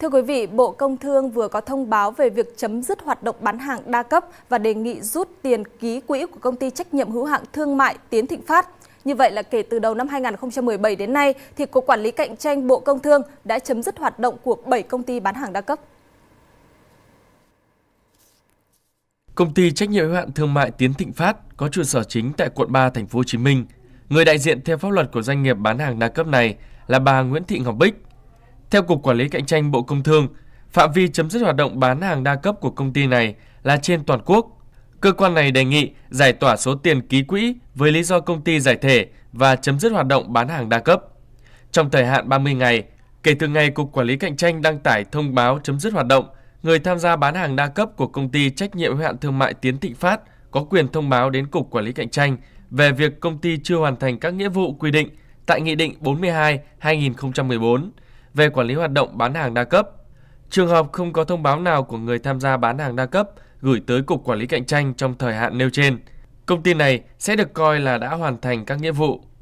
Thưa quý vị, Bộ Công Thương vừa có thông báo về việc chấm dứt hoạt động bán hàng đa cấp và đề nghị rút tiền ký quỹ của công ty trách nhiệm hữu hạn thương mại Tiến Thịnh Phát. Như vậy là kể từ đầu năm 2017 đến nay, thì Cục Quản lý Cạnh tranh Bộ Công Thương đã chấm dứt hoạt động của 7 công ty bán hàng đa cấp. Công ty trách nhiệm hữu hạn thương mại Tiến Thịnh Phát có trụ sở chính tại quận 3 thành phố Hồ Chí Minh. Người đại diện theo pháp luật của doanh nghiệp bán hàng đa cấp này là bà Nguyễn Thị Ngọc Bích, theo Cục Quản lý Cạnh tranh Bộ Công Thương, phạm vi chấm dứt hoạt động bán hàng đa cấp của công ty này là trên toàn quốc. Cơ quan này đề nghị giải tỏa số tiền ký quỹ với lý do công ty giải thể và chấm dứt hoạt động bán hàng đa cấp. Trong thời hạn 30 ngày, kể từ ngày Cục Quản lý Cạnh tranh đăng tải thông báo chấm dứt hoạt động, người tham gia bán hàng đa cấp của công ty trách nhiệm hữu hạn thương mại Tiến Thịnh Phát có quyền thông báo đến Cục Quản lý Cạnh tranh về việc công ty chưa hoàn thành các nghĩa vụ quy định tại Nghị định 42-2014 về quản lý hoạt động bán hàng đa cấp. Trường hợp không có thông báo nào của người tham gia bán hàng đa cấp gửi tới Cục Quản lý Cạnh tranh trong thời hạn nêu trên, công ty này sẽ được coi là đã hoàn thành các nghĩa vụ